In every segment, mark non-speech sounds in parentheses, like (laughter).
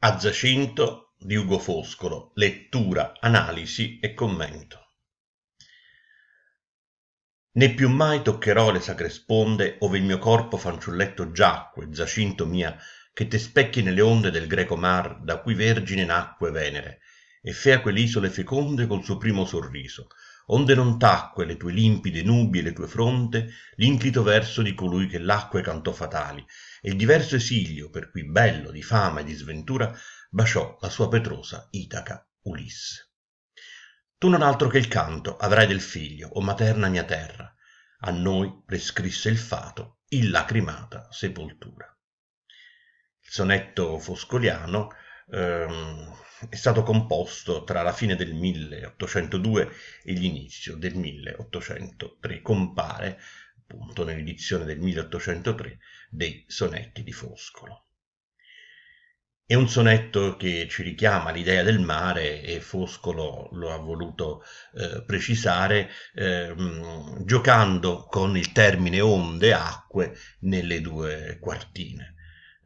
A Giacinto di Ugo Foscolo, lettura, analisi e commento. Né più mai toccherò le sacre sponde ove il mio corpo fanciulletto giacque, Zacinto mia, che te specchi nelle onde del greco mar da cui vergine nacque Venere e fea quell'isole feconde col suo primo sorriso onde non tacque le tue limpide nubi e le tue fronte l'inclito verso di colui che l'acque cantò fatali e il diverso esilio per cui bello di fama e di sventura baciò la sua petrosa itaca ulisse tu non altro che il canto avrai del figlio o materna mia terra a noi prescrisse il fato illacrimata sepoltura il sonetto foscoliano ehm, è stato composto tra la fine del 1802 e l'inizio del 1803, compare appunto nell'edizione del 1803 dei sonetti di Foscolo. È un sonetto che ci richiama l'idea del mare e Foscolo lo ha voluto eh, precisare eh, giocando con il termine onde, acque nelle due quartine.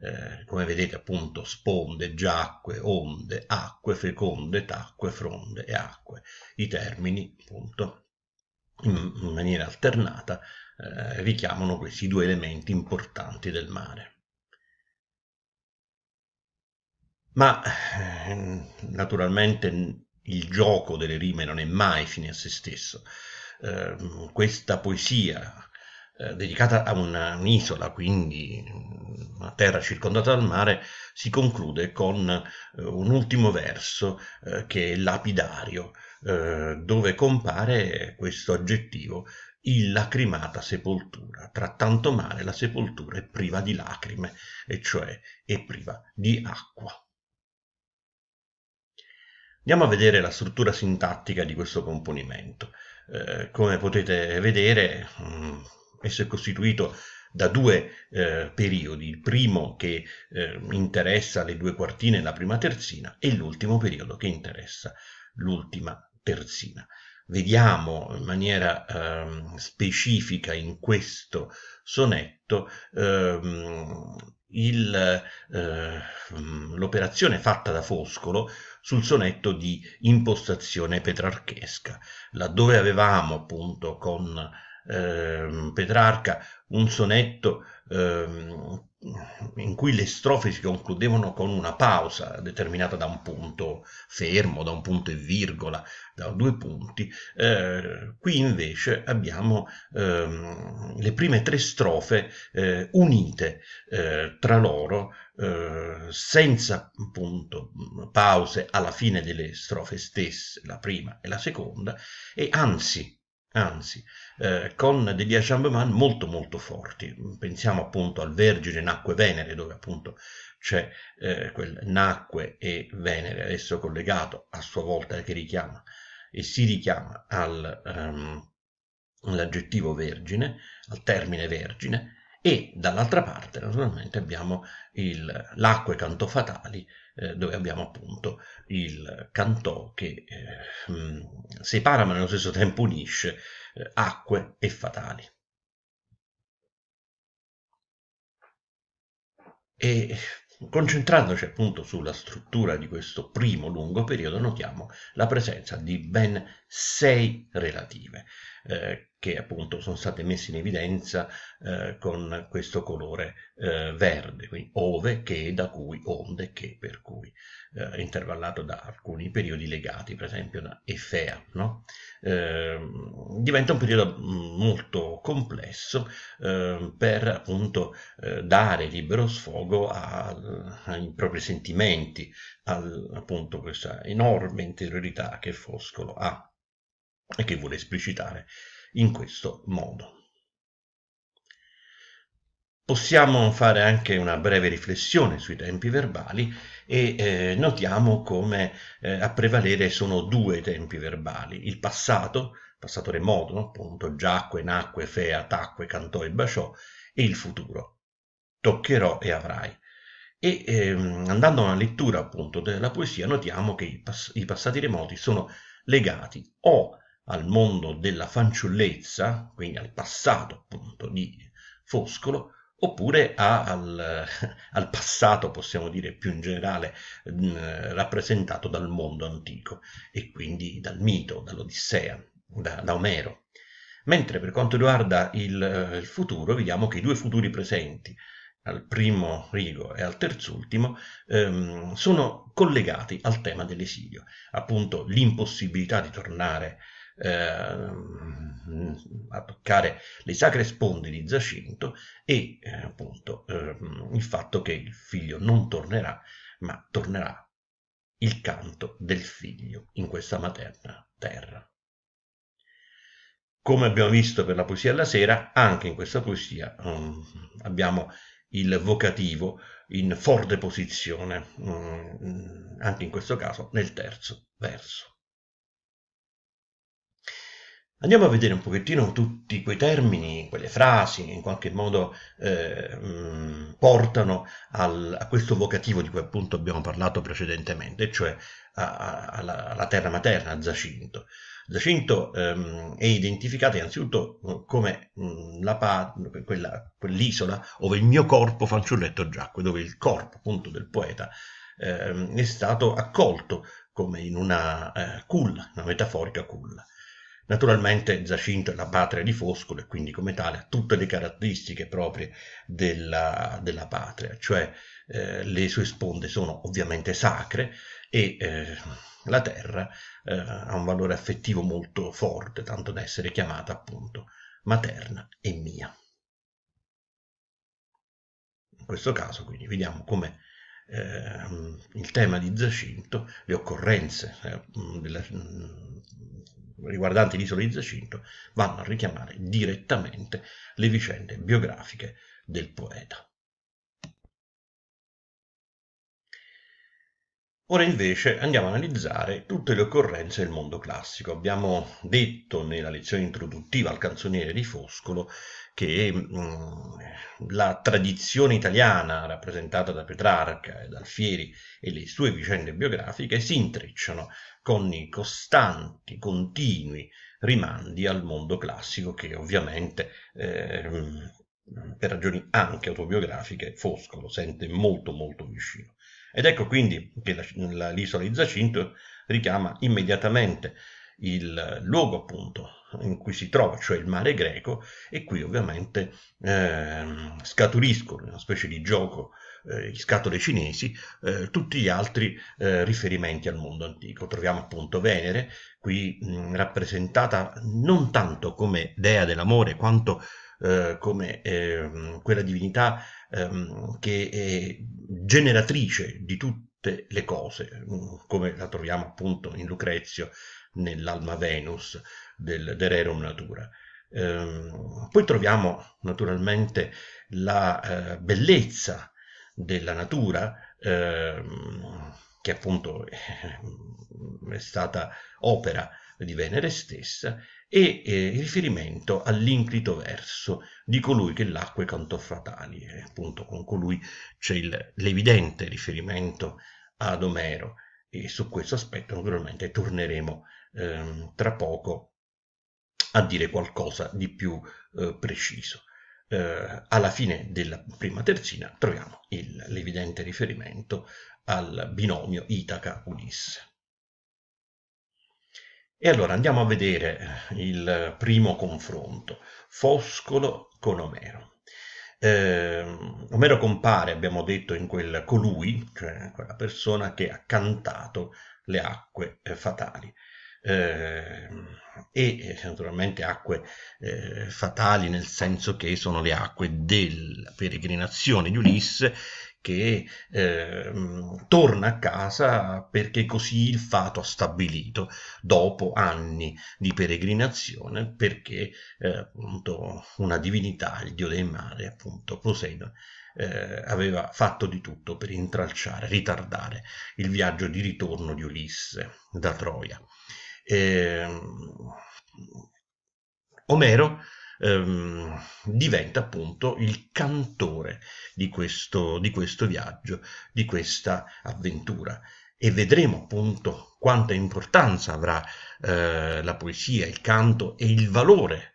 Eh, come vedete appunto sponde, giacque, onde, acque, feconde, tacque, fronde e acque, i termini appunto in, maniera alternata eh, richiamano questi due elementi importanti del mare. Ma eh, naturalmente il gioco delle rime non è mai fine a se stesso. Eh, questa poesia eh, dedicata a una, un'isola, quindi mm, una terra circondata dal mare, si conclude con eh, un ultimo verso eh, che è lapidario, eh, dove compare questo aggettivo illacrimata sepoltura. Trattanto mare la sepoltura è priva di lacrime, e cioè è priva di acqua. Andiamo a vedere la struttura sintattica di questo componimento. Eh, come potete vedere, mh, mm, esso è costituito da due eh, periodi, il primo che eh, interessa le due quartine e la prima terzina e l'ultimo periodo che interessa l'ultima terzina. Vediamo in maniera eh, specifica in questo sonetto ehm, eh, l'operazione fatta da Foscolo sul sonetto di impostazione petrarchesca, laddove avevamo appunto con Ehm, Petrarca un sonetto eh, in cui le strofe si concludevano con una pausa determinata da un punto fermo, da un punto e virgola, da due punti, eh, qui invece abbiamo eh, le prime tre strofe eh, unite eh, tra loro eh, senza appunto pause alla fine delle strofe stesse, la prima e la seconda, e anzi anzi eh, con degli Ashambhaman molto molto forti. Pensiamo appunto al Vergine Nacque Venere, dove appunto c'è eh, quel Nacque e Venere, adesso collegato a sua volta che richiama e si richiama ehm, all'aggettivo um, vergine, al termine vergine, e dall'altra parte naturalmente abbiamo l'acque cantofatali eh, dove abbiamo appunto il cantò che eh, mh, mm, separa ma nello stesso tempo unisce eh, acque e fatali. E concentrandoci appunto sulla struttura di questo primo lungo periodo notiamo la presenza di ben sei relative eh, che appunto sono state messe in evidenza eh, con questo colore eh, verde, quindi ove che da cui onde che per cui eh, intervallato da alcuni periodi legati, per esempio da Efea. No? Ehm, diventa un periodo mm, molto complesso ehm, per appunto eh, dare libero sfogo a, ai propri sentimenti, al, appunto questa enorme interiorità che Foscolo ha e che vuole esplicitare in questo modo. Possiamo fare anche una breve riflessione sui tempi verbali e eh, notiamo come eh, a prevalere sono due tempi verbali, il passato, passato remoto, appunto, giacque, nacque, fea, tacque, cantò e baciò, e il futuro, toccherò e avrai. E ehm, andando a una lettura appunto della poesia notiamo che i, pass i passati remoti sono legati o al mondo della fanciullezza, quindi al passato appunto di Foscolo, oppure al, (laughs) al, passato, possiamo dire più in generale, mm, rappresentato dal mondo antico e quindi dal mito, dall'Odissea, da, da Omero. Mentre per quanto riguarda il, eh, il, futuro, vediamo che i due futuri presenti, al primo rigo e al terzultimo, ehm, sono collegati al tema dell'esilio, appunto l'impossibilità di tornare Ehm, a toccare le sacre sponde di Giacinto e eh, appunto ehm, il fatto che il figlio non tornerà, ma tornerà il canto del figlio in questa materna terra. Come abbiamo visto per la poesia alla sera, anche in questa poesia um, abbiamo il vocativo in forte posizione, um, anche in questo caso nel terzo verso. Andiamo a vedere un pochettino tutti quei termini, quelle frasi che in qualche modo eh, mm, portano al, a questo vocativo di cui appunto abbiamo parlato precedentemente, cioè a, a, alla, alla, terra materna, a Zacinto. Zacinto ehm, è identificato innanzitutto mm, come mh, mm, la, quella, quell'isola dove il mio corpo fanciulletto giacque, dove il corpo appunto del poeta ehm, è stato accolto come in una eh, culla, una metaforica culla. Naturalmente Giacinto è la patria di Foscolo e quindi come tale ha tutte le caratteristiche proprie della, della patria, cioè eh, le sue sponde sono ovviamente sacre e eh, la terra eh, ha un valore affettivo molto forte, tanto da essere chiamata appunto materna e mia. In questo caso quindi vediamo come Ehm, il tema di Zacinto, le occorrenze eh, della, riguardanti l'isola di Zacinto vanno a richiamare direttamente le vicende biografiche del poeta. Ora invece andiamo a analizzare tutte le occorrenze del mondo classico. Abbiamo detto nella lezione introduttiva al canzoniere di Foscolo che mh, mm, la tradizione italiana rappresentata da Petrarca e da Alfieri e le sue vicende biografiche si intrecciano con i costanti, continui rimandi al mondo classico che ovviamente eh, per ragioni anche autobiografiche Foscolo sente molto molto vicino. Ed ecco quindi che l'isola di Zacinto richiama immediatamente il luogo appunto in cui si trova, cioè il mare greco, e qui ovviamente eh, scaturiscono, una specie di gioco eh, in scatole cinesi, eh, tutti gli altri eh, riferimenti al mondo antico. Troviamo appunto Venere, qui mh, mm, rappresentata non tanto come dea dell'amore, quanto eh, come ehm, quella divinità ehm, che è generatrice di tutti tutte le cose, mm, come la troviamo appunto in Lucrezio nell'Alma Venus del, del Natura. Ehm, poi troviamo naturalmente la eh, bellezza della natura, ehm, che appunto (laughs) è stata opera di Venere stessa, e eh, riferimento all'inclito verso di colui che l'acque cantò fatali, e appunto con colui c'è l'evidente riferimento ad Omero, e su questo aspetto naturalmente torneremo ehm, tra poco a dire qualcosa di più eh, preciso. Eh, alla fine della prima terzina troviamo l'evidente riferimento al binomio Itaca-Ulisse. E allora andiamo a vedere eh, il primo confronto, Foscolo con Omero. Eh, Omero compare, abbiamo detto, in quel colui, cioè quella persona che ha cantato le acque eh, fatali. Ehm, eh, e naturalmente acque eh, fatali nel senso che sono le acque della peregrinazione di Ulisse che eh, torna a casa perché così il fato ha stabilito dopo anni di peregrinazione perché eh, appunto una divinità, il dio dei mari, appunto Poseidon, eh, aveva fatto di tutto per intralciare, ritardare il viaggio di ritorno di Ulisse da Troia. Ehm, Omero ehm, diventa appunto il cantore di questo, di questo viaggio, di questa avventura e vedremo appunto quanta importanza avrà eh, la poesia, il canto e il valore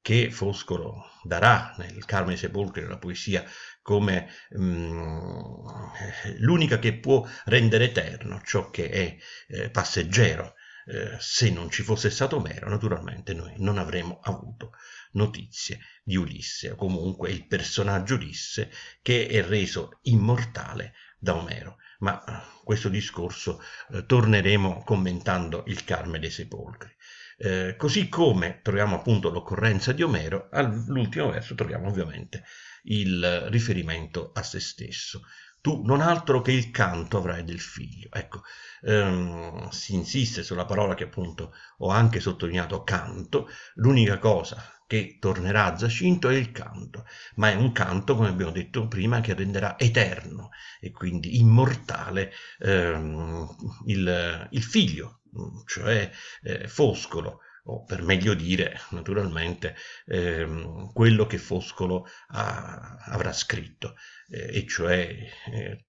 che Foscolo darà nel Carme Sepolcri alla poesia come mh, mm, l'unica che può rendere eterno ciò che è eh, passeggero eh, se non ci fosse stato Omero, naturalmente noi non avremmo avuto notizie di Ulisse, o comunque il personaggio Ulisse che è reso immortale da Omero. Ma eh, questo discorso eh, torneremo commentando il Carme dei Sepolcri. Eh, così come troviamo appunto l'occorrenza di Omero, all'ultimo verso troviamo ovviamente il riferimento a se stesso tu non altro che il canto avrai del figlio. Ecco, ehm, si insiste sulla parola che appunto ho anche sottolineato canto, l'unica cosa che tornerà a Giacinto è il canto, ma è un canto, come abbiamo detto prima, che renderà eterno e quindi immortale ehm, il, il, figlio, cioè eh, Foscolo, o per meglio dire, naturalmente, ehm, quello che Foscolo ha, avrà scritto, eh, e cioè eh,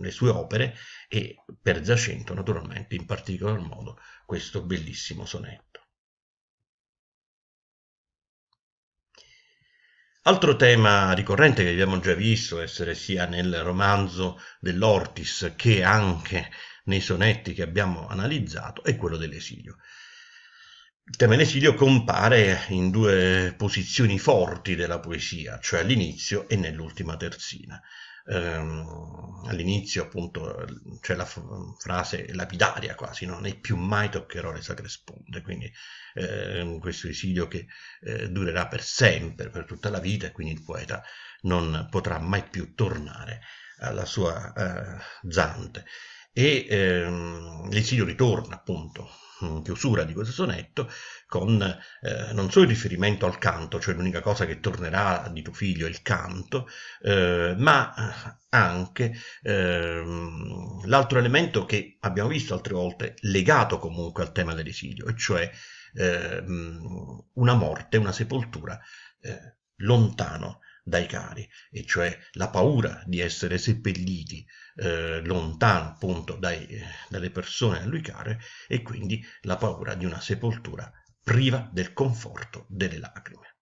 le sue opere e per Zacento, naturalmente, in particolar modo questo bellissimo sonetto. Altro tema ricorrente che abbiamo già visto essere sia nel romanzo dell'Ortis che anche nei sonetti che abbiamo analizzato è quello dell'esilio il tema in esilio compare in due posizioni forti della poesia, cioè all'inizio e nell'ultima terzina. Um, all'inizio appunto c'è cioè la f- frase lapidaria quasi, Non è più mai toccherò le sacre sponde, quindi eh, questo esilio che eh, durerà per sempre, per tutta la vita, e quindi il poeta non potrà mai più tornare alla sua eh, zante e ehm, Esilio ritorna appunto in chiusura di questo sonetto con eh, non solo il riferimento al canto, cioè l'unica cosa che tornerà di tuo figlio è il canto, eh, ma anche ehm, l'altro elemento che abbiamo visto altre volte legato comunque al tema dell'esilio, e cioè ehm, una morte, una sepoltura eh, lontano dai cari, e cioè la paura di essere seppelliti eh, lontano appunto dai, eh, dalle persone a lui care e quindi la paura di una sepoltura priva del conforto delle lacrime.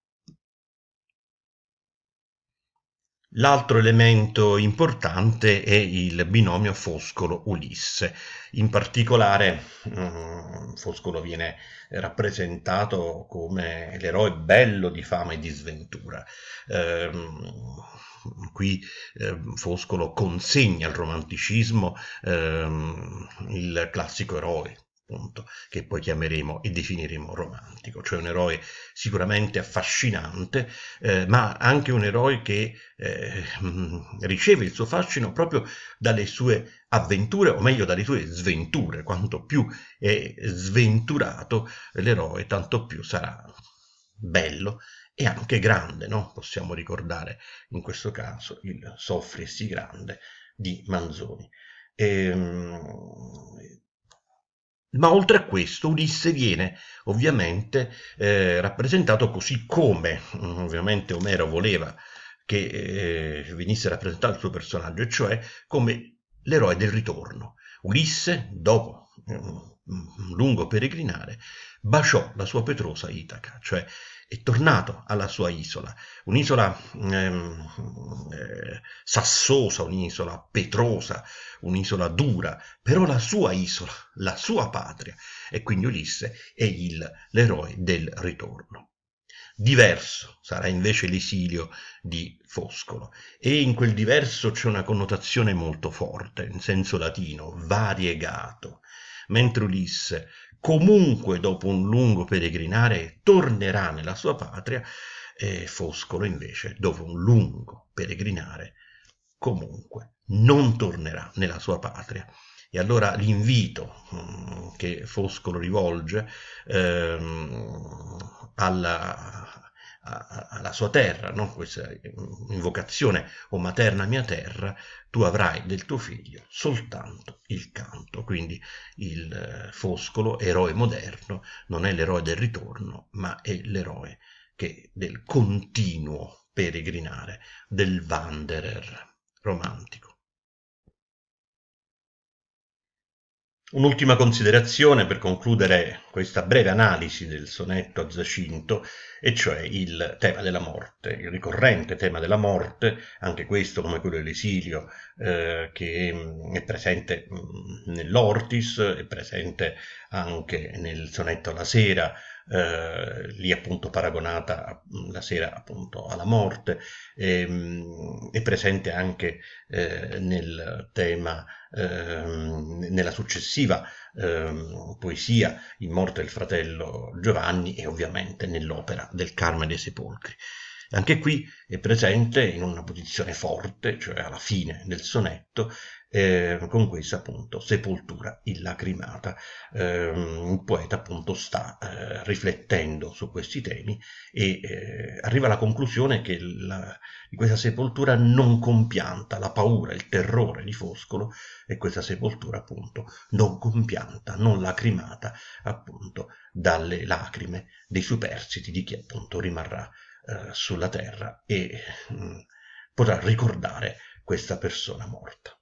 L'altro elemento importante è il binomio Foscolo-Ulisse. In particolare mm, Foscolo viene rappresentato come l'eroe bello di fama e di sventura. Ehm, qui ehm, Foscolo consegna al romanticismo ehm, il classico eroe appunto, che poi chiameremo e definiremo romantico, cioè un eroe sicuramente affascinante, eh, ma anche un eroe che eh, mm, riceve il suo fascino proprio dalle sue avventure, o meglio dalle sue sventure, quanto più è sventurato l'eroe, tanto più sarà bello e anche grande, no? possiamo ricordare in questo caso il soffrirsi grande di Manzoni. E, ehm, ma oltre a questo Ulisse viene ovviamente eh, rappresentato così come mm, ovviamente Omero voleva che eh, venisse rappresentato il suo personaggio, e cioè come l'eroe del ritorno. Ulisse, dopo eh, un lungo peregrinare, baciò la sua petrosa Itaca, cioè è tornato alla sua isola, un'isola ehm, eh, sassosa, un'isola petrosa, un'isola dura, però la sua isola, la sua patria, e quindi Ulisse è il, l'eroe del ritorno. Diverso sarà invece l'esilio di Foscolo e in quel diverso c'è una connotazione molto forte, in senso latino, variegato, mentre Ulisse comunque dopo un lungo peregrinare tornerà nella sua patria e Foscolo invece dopo un lungo peregrinare comunque non tornerà nella sua patria. E allora l'invito mm, che Foscolo rivolge ehm, alla, alla sua terra, no? questa invocazione o materna mia terra, tu avrai del tuo figlio soltanto il canto. Quindi il eh, Foscolo, eroe moderno, non è l'eroe del ritorno, ma è l'eroe del continuo peregrinare, del wanderer romantico. Un'ultima considerazione per concludere questa breve analisi del sonetto a Giacinto, e cioè il tema della morte, il ricorrente tema della morte, anche questo come quello dell'esilio, eh, che mm, è presente mm, nell'Ortis, è presente anche nel sonetto alla sera eh, lì appunto paragonata mm, la sera appunto alla morte, e, ehm, è presente anche eh, nel tema, ehm, nella successiva ehm, poesia In morte del fratello Giovanni e ovviamente nell'opera del Carme dei Sepolcri. Anche qui è presente in una posizione forte, cioè alla fine del sonetto, eh, con questa appunto sepoltura illacrimata. Eh, il poeta appunto sta eh, riflettendo su questi temi e eh, arriva alla conclusione che la, questa sepoltura non compianta la paura, il terrore di Foscolo e questa sepoltura appunto non compianta, non lacrimata appunto dalle lacrime dei superstiti di chi appunto rimarrà eh, sulla terra e mh, mm, potrà ricordare questa persona morta.